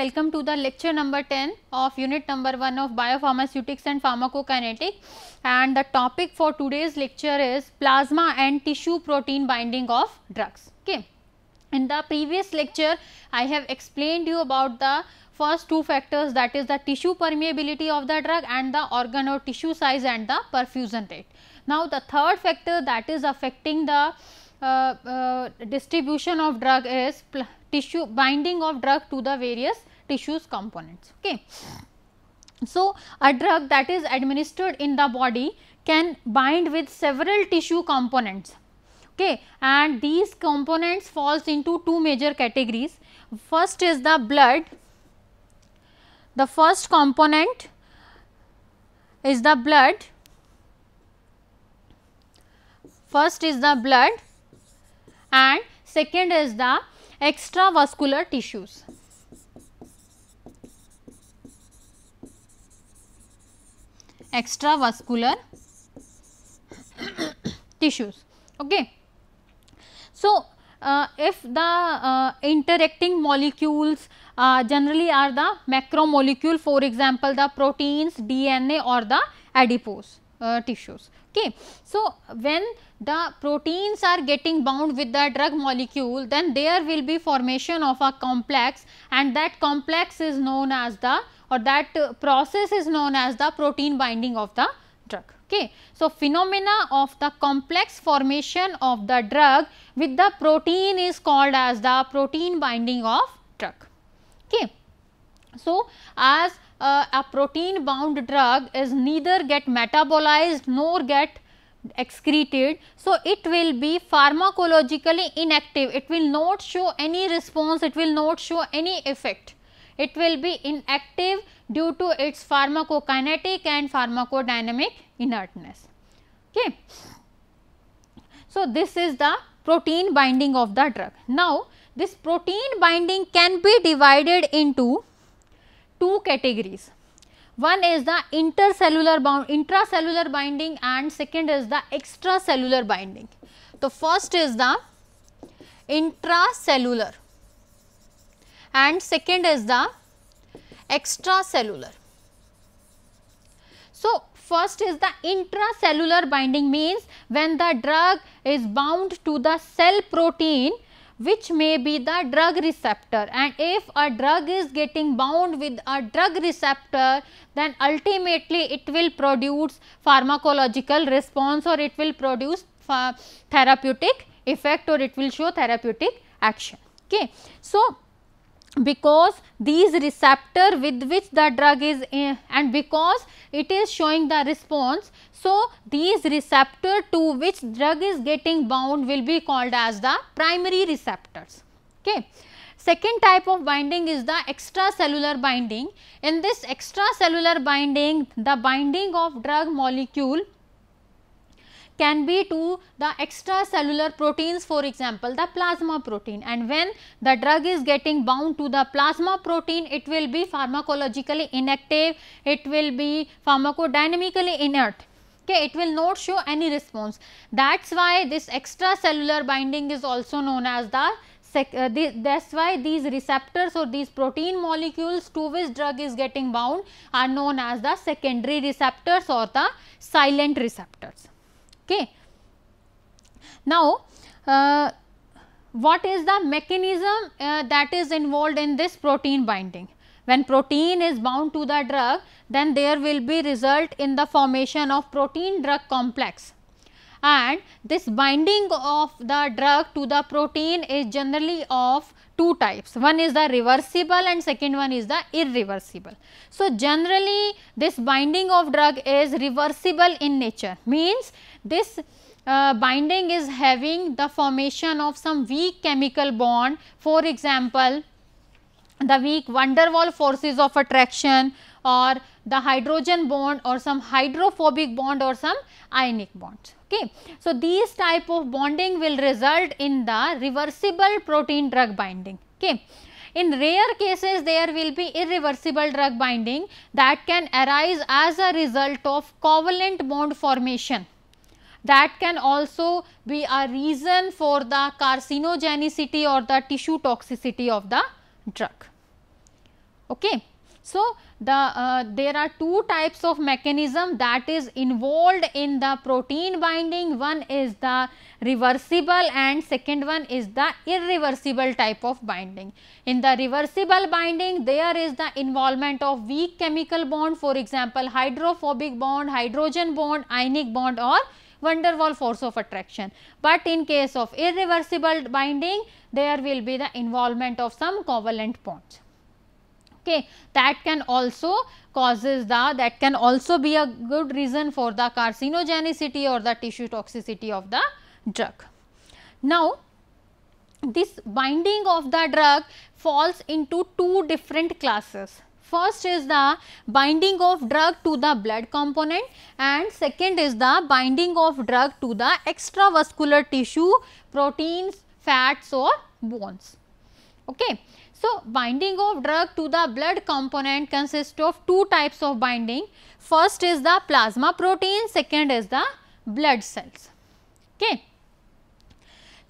welcome to the lecture number 10 of unit number 1 of biopharmaceutics and pharmacokinetic and the topic for today's lecture is plasma and tissue protein binding of drugs okay in the previous lecture i have explained you about the first two factors that is the tissue permeability of the drug and the organ or tissue size and the perfusion rate now the third factor that is affecting the uh, uh, distribution of drug is tissue binding of drug to the various tissues components. Okay. So, a drug that is administered in the body can bind with several tissue components okay and these components falls into two major categories. First is the blood, the first component is the blood, first is the blood and second is the extravascular tissues. extravascular tissues. Okay. So, uh, if the uh, interacting molecules uh, generally are the macromolecule for example, the proteins, DNA or the adipose uh, tissues. Okay. So, when the proteins are getting bound with the drug molecule then there will be formation of a complex and that complex is known as the or that uh, process is known as the protein binding of the drug. Okay. So, phenomena of the complex formation of the drug with the protein is called as the protein binding of drug. Okay. So, as uh, a protein bound drug is neither get metabolized nor get excreted. So, it will be pharmacologically inactive, it will not show any response, it will not show any effect. It will be inactive due to its pharmacokinetic and pharmacodynamic inertness. Okay. So, this is the protein binding of the drug. Now, this protein binding can be divided into two categories. One is the intercellular bound, intracellular binding and second is the extracellular binding. So first is the intracellular and second is the extracellular. So, first is the intracellular binding means when the drug is bound to the cell protein which may be the drug receptor and if a drug is getting bound with a drug receptor then ultimately it will produce pharmacological response or it will produce uh, therapeutic effect or it will show therapeutic action. Okay. So, because these receptor with which the drug is in, and because it is showing the response. So, these receptor to which drug is getting bound will be called as the primary receptors. Okay. Second type of binding is the extracellular binding. In this extracellular binding, the binding of drug molecule can be to the extracellular proteins for example the plasma protein and when the drug is getting bound to the plasma protein it will be pharmacologically inactive, it will be pharmacodynamically inert okay it will not show any response that's why this extracellular binding is also known as the uh, that's why these receptors or these protein molecules to which drug is getting bound are known as the secondary receptors or the silent receptors Okay. Now, uh, what is the mechanism uh, that is involved in this protein binding? When protein is bound to the drug, then there will be result in the formation of protein drug complex and this binding of the drug to the protein is generally of two types. One is the reversible and second one is the irreversible. So, generally this binding of drug is reversible in nature means this uh, binding is having the formation of some weak chemical bond. For example, the weak van der Waal forces of attraction or the hydrogen bond or some hydrophobic bond or some ionic bond. Okay. So, these type of bonding will result in the reversible protein drug binding. Okay. In rare cases there will be irreversible drug binding that can arise as a result of covalent bond formation that can also be a reason for the carcinogenicity or the tissue toxicity of the drug. Okay. So, the uh, there are two types of mechanism that is involved in the protein binding one is the reversible and second one is the irreversible type of binding. In the reversible binding there is the involvement of weak chemical bond for example hydrophobic bond, hydrogen bond, ionic bond or van force of attraction. But in case of irreversible binding, there will be the involvement of some covalent bonds. Okay, that can also causes the that can also be a good reason for the carcinogenicity or the tissue toxicity of the drug. Now, this binding of the drug falls into two different classes. First is the binding of drug to the blood component and second is the binding of drug to the extravascular tissue, proteins, fats or bones. Okay. So, binding of drug to the blood component consists of two types of binding. First is the plasma protein, second is the blood cells. Okay.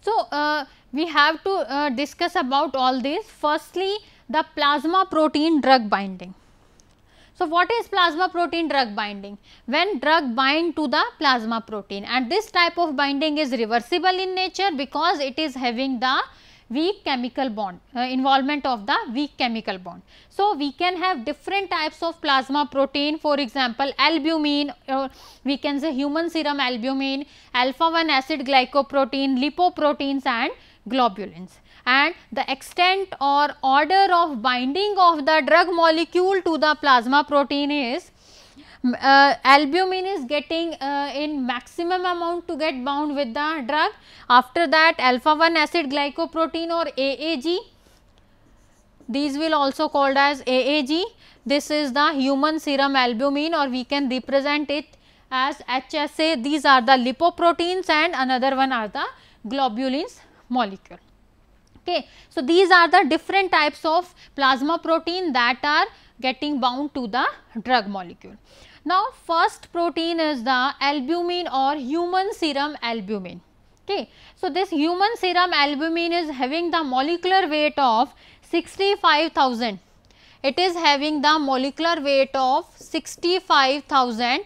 So, uh, we have to uh, discuss about all this. Firstly, the plasma protein drug binding. So, what is plasma protein drug binding? When drug bind to the plasma protein and this type of binding is reversible in nature because it is having the weak chemical bond, uh, involvement of the weak chemical bond. So, we can have different types of plasma protein for example, albumin or uh, we can say human serum albumin, alpha 1 acid glycoprotein, lipoproteins and globulins and the extent or order of binding of the drug molecule to the plasma protein is uh, albumin is getting uh, in maximum amount to get bound with the drug. After that alpha 1 acid glycoprotein or AAG, these will also called as AAG. This is the human serum albumin or we can represent it as HSA. These are the lipoproteins and another one are the globulins molecule. Okay. So, these are the different types of plasma protein that are getting bound to the drug molecule. Now, first protein is the albumin or human serum albumin. Okay. So, this human serum albumin is having the molecular weight of 65,000. It is having the molecular weight of 65,000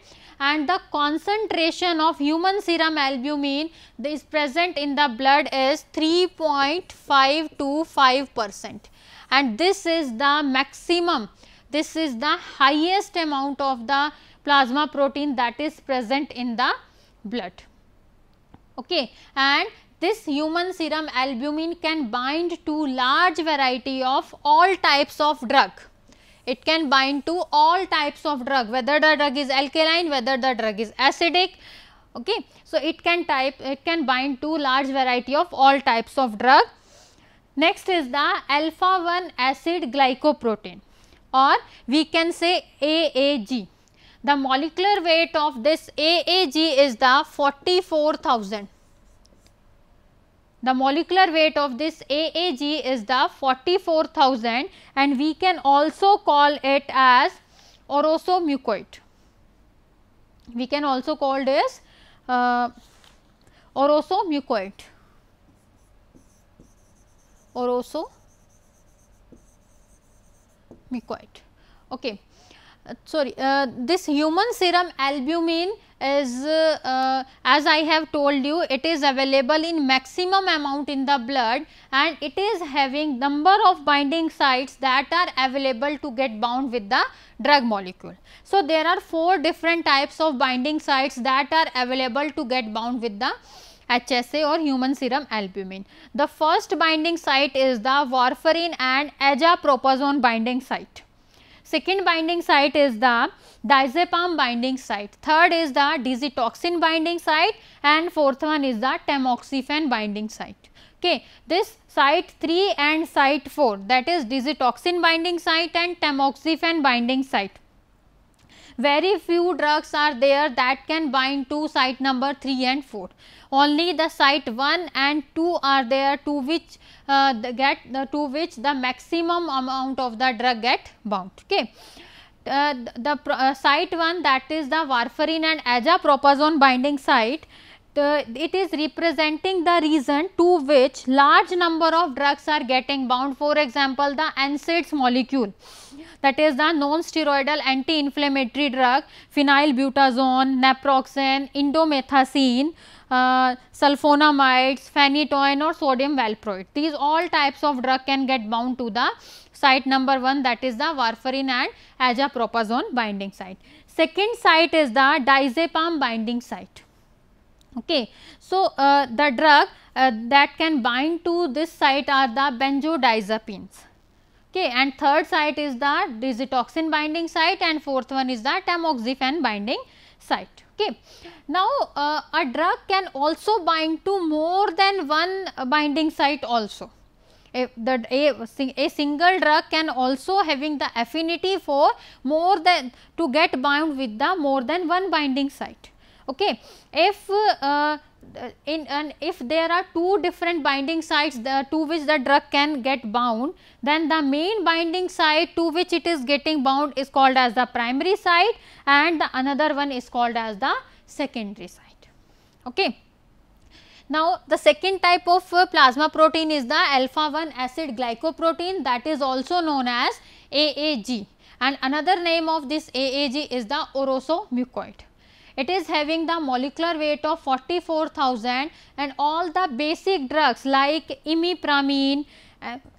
and the concentration of human serum albumin is present in the blood is 3.525 percent and this is the maximum this is the highest amount of the plasma protein that is present in the blood. Okay. And this human serum albumin can bind to large variety of all types of drug it can bind to all types of drug whether the drug is alkaline, whether the drug is acidic. Okay. So, it can type it can bind to large variety of all types of drug. Next is the alpha 1 acid glycoprotein or we can say AAG. The molecular weight of this AAG is the 44,000 the molecular weight of this AAG is the 44,000 and we can also call it as orosomucoid. We can also call this uh, orosomucoid. Orosomucoid. Okay. Uh, sorry, uh, this human serum albumin is uh, as I have told you it is available in maximum amount in the blood and it is having number of binding sites that are available to get bound with the drug molecule. So, there are 4 different types of binding sites that are available to get bound with the HSA or human serum albumin. The first binding site is the warfarin and azapropazone binding site. Second binding site is the diazepam binding site. Third is the toxin binding site and fourth one is the tamoxifen binding site. Okay, this site 3 and site 4 that is toxin binding site and tamoxifen binding site very few drugs are there that can bind to site number 3 and 4 only the site 1 and 2 are there to which uh, get the, to which the maximum amount of the drug get bound. Okay. Uh, the uh, site 1 that is the warfarin and azapropazone binding site the, it is representing the reason to which large number of drugs are getting bound for example the NSAIDs molecule that is the non-steroidal anti-inflammatory drug phenylbutazone, naproxen, indomethacin, uh, sulfonamides, phenytoin or sodium valproate. These all types of drug can get bound to the site number 1 that is the warfarin and azapropazone binding site. Second site is the diazepam binding site. Okay. So, uh, the drug uh, that can bind to this site are the benzodiazepines okay and third site is the digitoxin binding site and fourth one is the tamoxifen binding site okay. Now uh, a drug can also bind to more than one binding site also. If a, a single drug can also having the affinity for more than to get bound with the more than one binding site. Okay. If uh, uh, in and if there are two different binding sites the, to which the drug can get bound then the main binding site to which it is getting bound is called as the primary site and the another one is called as the secondary site okay now the second type of uh, plasma protein is the alpha 1 acid glycoprotein that is also known as AAG and another name of this AAG is the orosomucoid it is having the molecular weight of 44,000 and all the basic drugs like imipramine,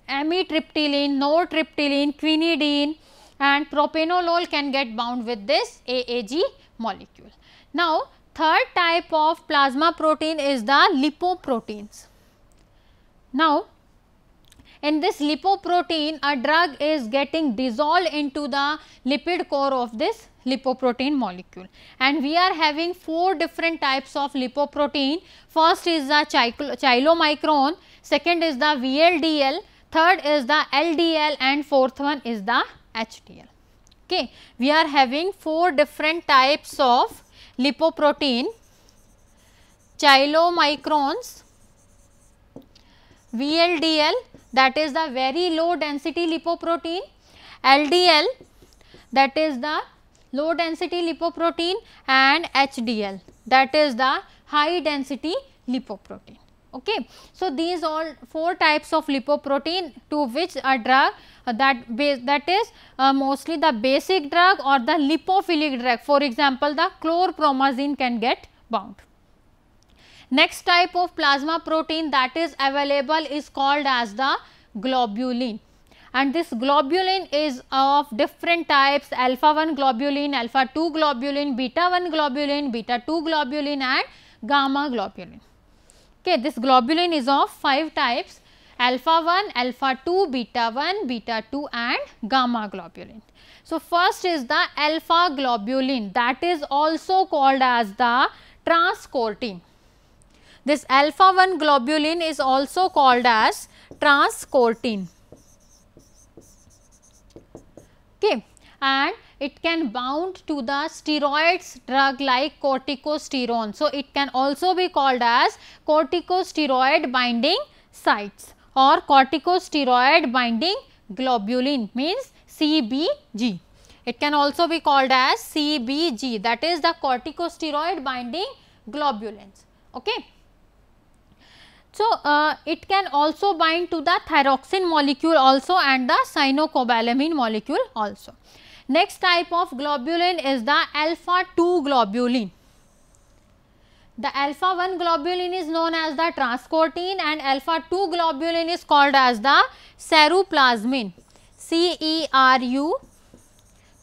amitriptyline, nortriptyline, quinidine and propanolol can get bound with this AAG molecule. Now, third type of plasma protein is the lipoproteins. Now, in this lipoprotein, a drug is getting dissolved into the lipid core of this lipoprotein molecule. And we are having four different types of lipoprotein. First is the chylomicron, second is the VLDL, third is the LDL and fourth one is the HDL. Okay. We are having four different types of lipoprotein, chylomicrons, VLDL, that is the very low density lipoprotein, LDL that is the low density lipoprotein and HDL that is the high density lipoprotein. Okay. So, these all 4 types of lipoprotein to which a drug uh, that base that is uh, mostly the basic drug or the lipophilic drug for example, the chlorpromazine can get bound. Next type of plasma protein that is available is called as the globulin and this globulin is of different types alpha 1 globulin, alpha 2 globulin, beta 1 globulin, beta 2 globulin and gamma globulin. Okay, this globulin is of 5 types alpha 1, alpha 2, beta 1, beta 2 and gamma globulin. So, first is the alpha globulin that is also called as the transcortin. This alpha 1 globulin is also called as transcortin. Okay. And it can bound to the steroids drug like corticosterone. So, it can also be called as corticosteroid binding sites or corticosteroid binding globulin means CBG. It can also be called as CBG that is the corticosteroid binding globulins. Okay. So, uh, it can also bind to the thyroxine molecule also and the cyanocobalamin molecule also. Next type of globulin is the alpha 2 globulin. The alpha 1 globulin is known as the transcortin and alpha 2 globulin is called as the ceruplasmin. C E R U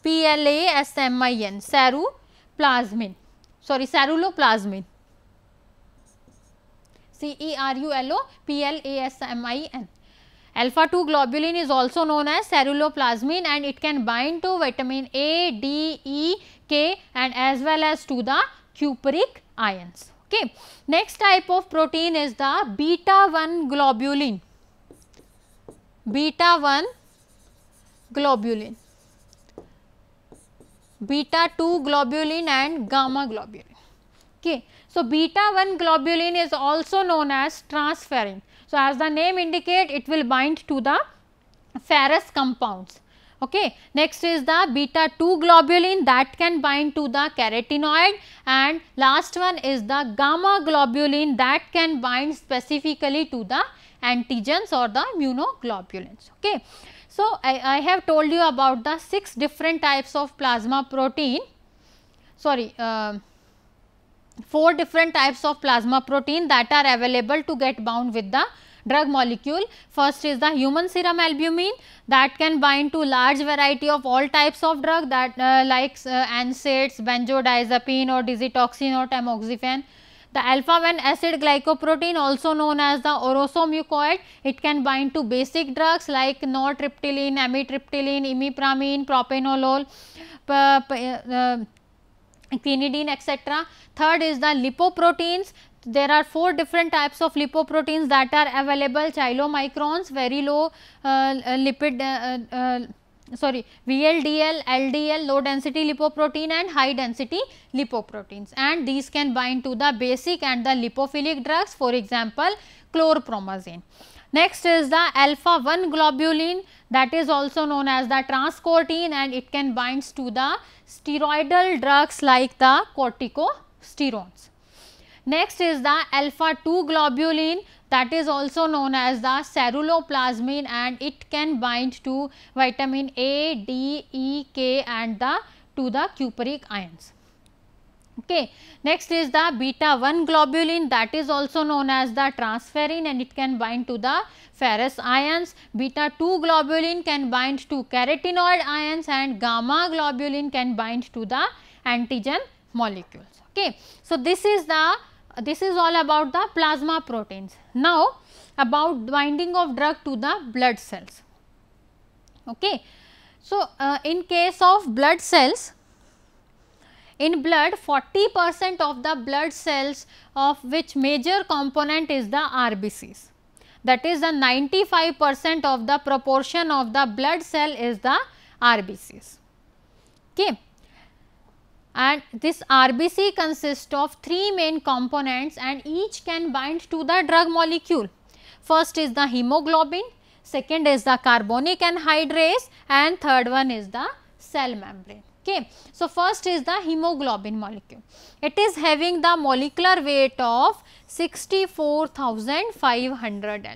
P L A S M I N ceruplasmin sorry ceruloplasmin C E R U L O P L A S M I N. Alpha 2 globulin is also known as ceruloplasmin and it can bind to vitamin A, D, E, K and as well as to the cupric ions. Okay. Next type of protein is the beta 1 globulin, beta 1 globulin, beta 2 globulin and gamma globulin. Okay. So, beta 1 globulin is also known as transferrin. So, as the name indicate it will bind to the ferrous compounds. Okay. Next is the beta 2 globulin that can bind to the carotenoid and last one is the gamma globulin that can bind specifically to the antigens or the immunoglobulins. Okay. So, I, I have told you about the 6 different types of plasma protein sorry uh, four different types of plasma protein that are available to get bound with the drug molecule. First is the human serum albumin that can bind to large variety of all types of drug that uh, like uh, NSAIDs, benzodiazepine or dizitoxin or tamoxifen. The alpha 1 acid glycoprotein also known as the orosomucoid, it can bind to basic drugs like nortriptyline, amitriptyline, imipramine, propanolol, uh, quinidine etc. Third is the lipoproteins. There are four different types of lipoproteins that are available chylomicrons, very low uh, uh lipid uh, uh, uh sorry VLDL, LDL low density lipoprotein and high density lipoproteins and these can bind to the basic and the lipophilic drugs for example chlorpromazine. Next is the alpha 1 globulin that is also known as the transcortine and it can binds to the steroidal drugs like the corticosteroids. Next is the alpha 2 globulin that is also known as the ceruloplasmin and it can bind to vitamin A, D, E, K and the to the cupric ions. Okay. Next is the beta 1 globulin that is also known as the transferrin and it can bind to the ferrous ions. Beta 2 globulin can bind to carotenoid ions and gamma globulin can bind to the antigen molecules. Okay. So, this is the this is all about the plasma proteins. Now, about binding of drug to the blood cells. Okay. So, uh, in case of blood cells in blood 40 percent of the blood cells of which major component is the RBCs that is the 95 percent of the proportion of the blood cell is the RBCs. Okay. And this RBC consists of three main components and each can bind to the drug molecule. First is the hemoglobin, second is the carbonic anhydrase and third one is the cell membrane. Okay. So, first is the hemoglobin molecule. It is having the molecular weight of 64,500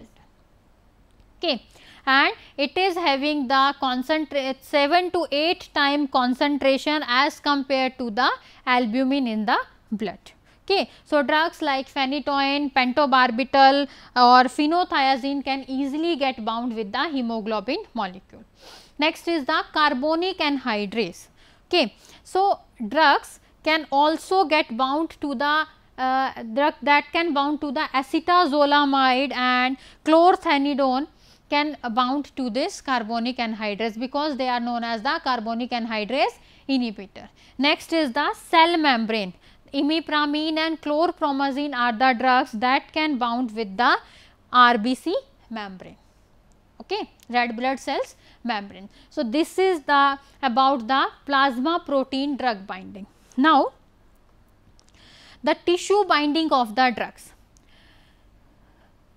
Okay. And it is having the concentrate 7 to 8 time concentration as compared to the albumin in the blood. Okay. So, drugs like phenytoin, pentobarbital or phenothiazine can easily get bound with the hemoglobin molecule. Next is the carbonic anhydrase. Okay. So, drugs can also get bound to the uh, drug that can bound to the acetazolamide and chlorthanidone can bound to this carbonic anhydrase because they are known as the carbonic anhydrase inhibitor. Next is the cell membrane. Imipramine and chlorpromazine are the drugs that can bound with the RBC membrane okay red blood cells membrane. So, this is the about the plasma protein drug binding. Now, the tissue binding of the drugs.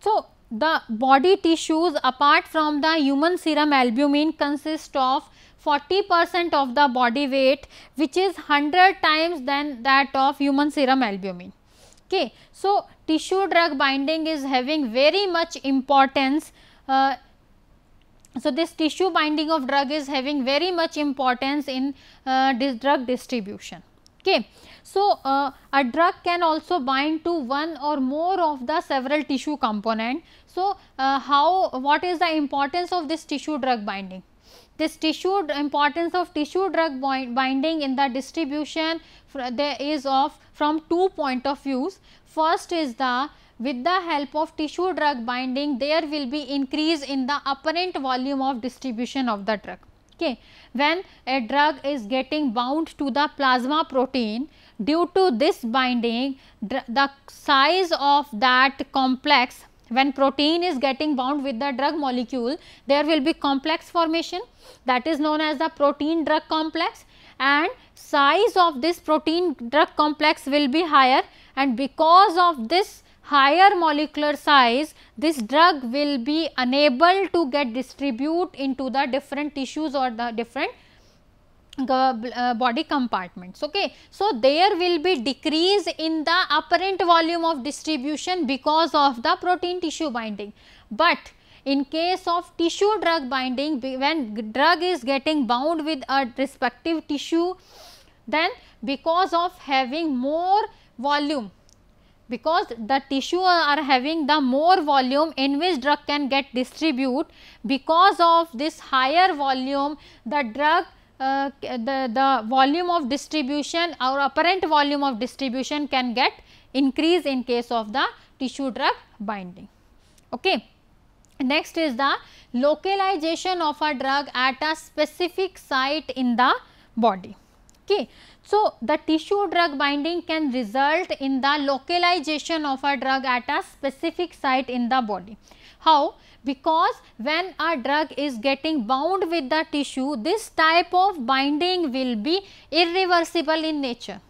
So, the body tissues apart from the human serum albumin consist of 40 percent of the body weight which is 100 times than that of human serum albumin. Okay. So, tissue drug binding is having very much importance uh, so, this tissue binding of drug is having very much importance in uh, drug distribution. Okay. So, uh, a drug can also bind to one or more of the several tissue component. So, uh, how what is the importance of this tissue drug binding? This tissue importance of tissue drug bind binding in the distribution there is of from two point of views. First is the with the help of tissue drug binding there will be increase in the apparent volume of distribution of the drug. Okay. When a drug is getting bound to the plasma protein due to this binding the size of that complex when protein is getting bound with the drug molecule there will be complex formation that is known as the protein drug complex and size of this protein drug complex will be higher and because of this higher molecular size, this drug will be unable to get distribute into the different tissues or the different uh, body compartments okay so there will be decrease in the apparent volume of distribution because of the protein tissue binding but in case of tissue drug binding when drug is getting bound with a respective tissue then because of having more volume because the tissue are having the more volume in which drug can get distribute because of this higher volume the drug uh, the, the volume of distribution or apparent volume of distribution can get increase in case of the tissue drug binding. Okay. Next is the localization of a drug at a specific site in the body. Okay. So, the tissue drug binding can result in the localization of a drug at a specific site in the body. How? Because when a drug is getting bound with the tissue, this type of binding will be irreversible in nature.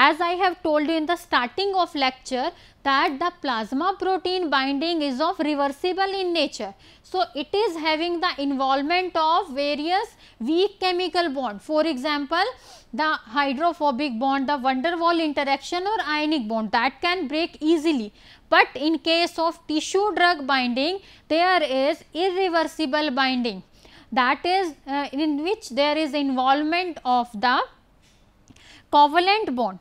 As I have told you in the starting of lecture that the plasma protein binding is of reversible in nature. So, it is having the involvement of various weak chemical bond. For example, the hydrophobic bond, the van der Waal interaction or ionic bond that can break easily. But in case of tissue drug binding, there is irreversible binding that is uh, in which there is involvement of the covalent bond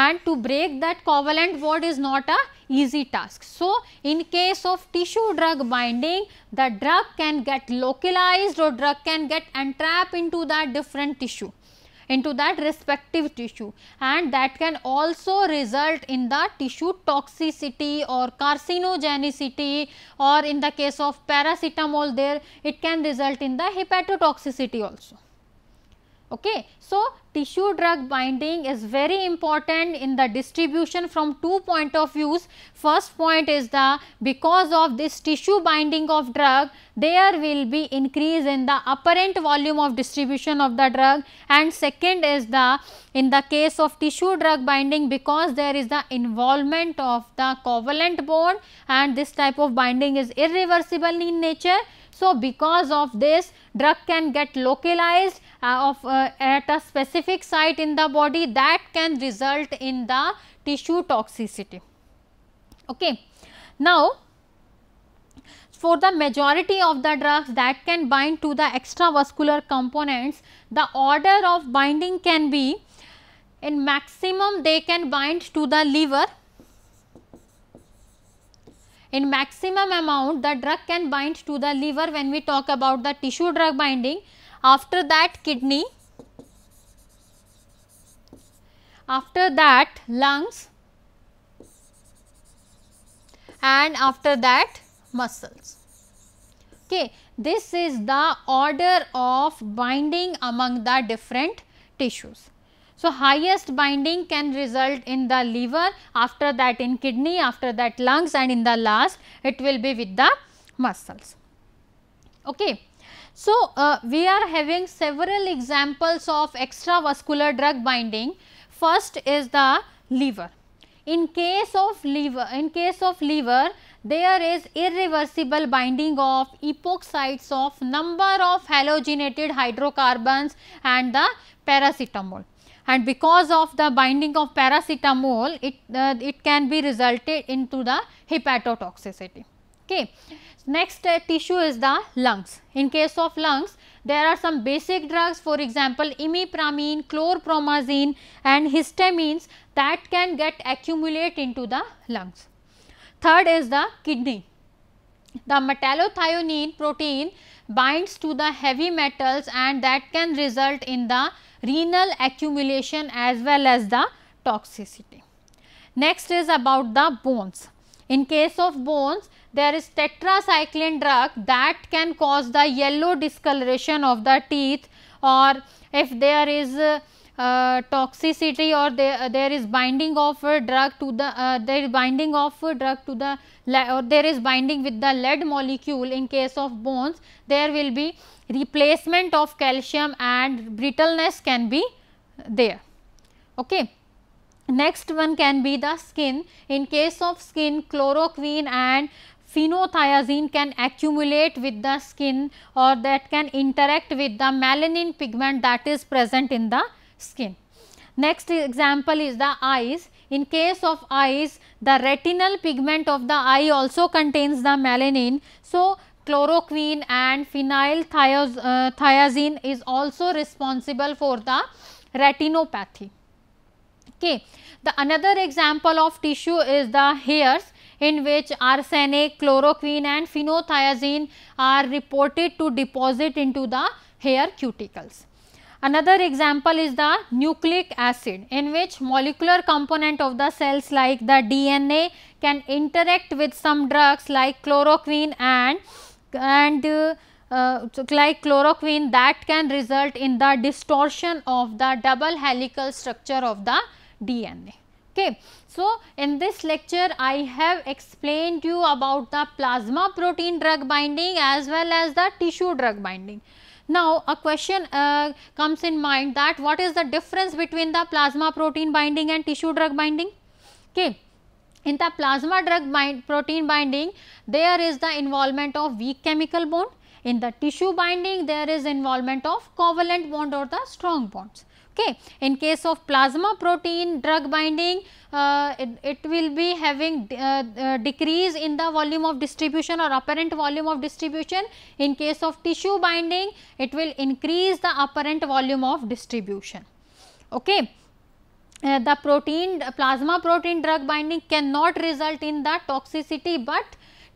and to break that covalent bond is not a easy task. So, in case of tissue drug binding the drug can get localized or drug can get entrapped into that different tissue into that respective tissue and that can also result in the tissue toxicity or carcinogenicity or in the case of paracetamol there it can result in the hepatotoxicity also. Okay. So, tissue drug binding is very important in the distribution from two point of views. First point is the because of this tissue binding of drug there will be increase in the apparent volume of distribution of the drug and second is the in the case of tissue drug binding because there is the involvement of the covalent bond and this type of binding is irreversible in nature so, because of this drug can get localized uh, of uh, at a specific site in the body that can result in the tissue toxicity. Okay. Now, for the majority of the drugs that can bind to the extravascular components, the order of binding can be in maximum they can bind to the liver in maximum amount the drug can bind to the liver when we talk about the tissue drug binding after that kidney after that lungs and after that muscles okay this is the order of binding among the different tissues so, highest binding can result in the liver, after that in kidney, after that lungs and in the last it will be with the muscles. Okay. So, uh, we are having several examples of extravascular drug binding. First is the liver. In case of liver, in case of liver, there is irreversible binding of epoxides of number of halogenated hydrocarbons and the paracetamol and because of the binding of paracetamol it uh, it can be resulted into the hepatotoxicity okay next uh, tissue is the lungs in case of lungs there are some basic drugs for example imipramine chlorpromazine and histamines that can get accumulate into the lungs third is the kidney the metallocyanin protein binds to the heavy metals and that can result in the renal accumulation as well as the toxicity. Next is about the bones. In case of bones, there is tetracycline drug that can cause the yellow discoloration of the teeth or if there is uh, uh, toxicity or there, uh, there is binding of a drug to the uh, there is binding of drug to the or there is binding with the lead molecule in case of bones there will be replacement of calcium and brittleness can be there. Okay. Next one can be the skin. In case of skin, chloroquine and phenothiazine can accumulate with the skin or that can interact with the melanin pigment that is present in the skin. Next example is the eyes. In case of eyes, the retinal pigment of the eye also contains the melanin. So, chloroquine and phenylthiazine uh, is also responsible for the retinopathy. Okay. The another example of tissue is the hairs in which arsenic, chloroquine and phenothiazine are reported to deposit into the hair cuticles. Another example is the nucleic acid in which molecular component of the cells like the DNA can interact with some drugs like chloroquine and, and uh, uh, like chloroquine that can result in the distortion of the double helical structure of the DNA. Okay. So, in this lecture I have explained you about the plasma protein drug binding as well as the tissue drug binding. Now, a question uh, comes in mind that what is the difference between the plasma protein binding and tissue drug binding? Okay. In the plasma drug bind protein binding, there is the involvement of weak chemical bond. In the tissue binding, there is involvement of covalent bond or the strong bonds. Okay. In case of plasma protein drug binding, uh, it, it, will be having uh, uh, decrease in the volume of distribution or apparent volume of distribution. In case of tissue binding, it will increase the apparent volume of distribution. Okay. Uh, the protein plasma protein drug binding cannot result in the toxicity, but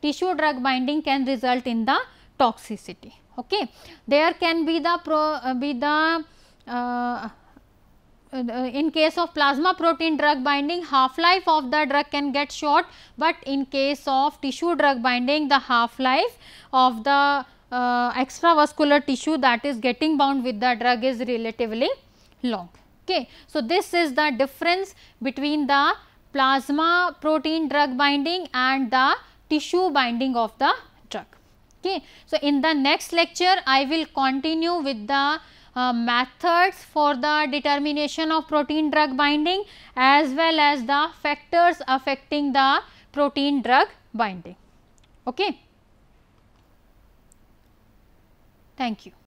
tissue drug binding can result in the toxicity. Okay. There can be the pro, uh, be the uh, uh, in case of plasma protein drug binding half life of the drug can get short, but in case of tissue drug binding the half life of the uh, extravascular tissue that is getting bound with the drug is relatively long. Okay. So, this is the difference between the plasma protein drug binding and the tissue binding of the drug. Okay. So, in the next lecture I will continue with the uh, methods for the determination of protein drug binding as well as the factors affecting the protein drug binding. Okay. Thank you.